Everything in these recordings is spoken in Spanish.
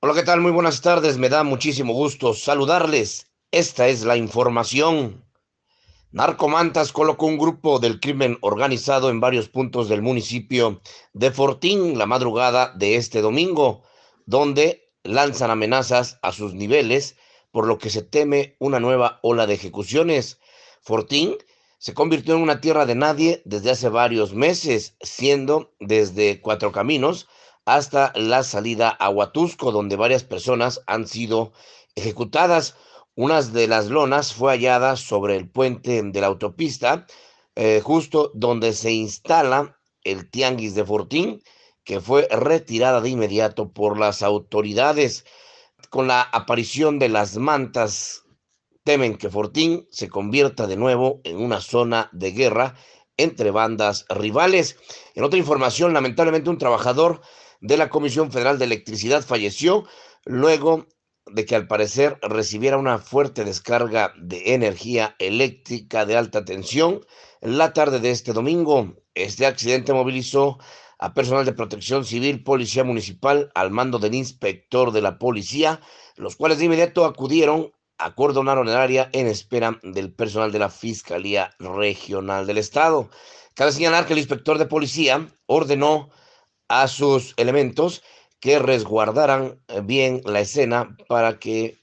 Hola, ¿qué tal? Muy buenas tardes. Me da muchísimo gusto saludarles. Esta es la información. Narcomantas colocó un grupo del crimen organizado en varios puntos del municipio de Fortín la madrugada de este domingo, donde lanzan amenazas a sus niveles, por lo que se teme una nueva ola de ejecuciones. Fortín se convirtió en una tierra de nadie desde hace varios meses, siendo desde Cuatro Caminos hasta la salida a Huatusco, donde varias personas han sido ejecutadas. Una de las lonas fue hallada sobre el puente de la autopista, eh, justo donde se instala el tianguis de Fortín, que fue retirada de inmediato por las autoridades. Con la aparición de las mantas, temen que Fortín se convierta de nuevo en una zona de guerra entre bandas rivales. En otra información, lamentablemente un trabajador de la Comisión Federal de Electricidad falleció luego de que al parecer recibiera una fuerte descarga de energía eléctrica de alta tensión en la tarde de este domingo. Este accidente movilizó a personal de protección civil, policía municipal, al mando del inspector de la policía, los cuales de inmediato acudieron acordonaron el área en espera del personal de la Fiscalía Regional del Estado. Cabe señalar que el inspector de policía ordenó a sus elementos que resguardaran eh, bien la escena para que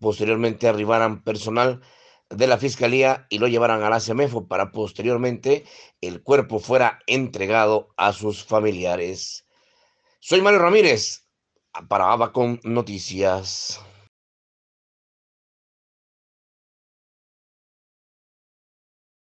posteriormente arribaran personal de la fiscalía y lo llevaran a la CEMEFO para posteriormente el cuerpo fuera entregado a sus familiares. Soy Mario Ramírez para con Noticias.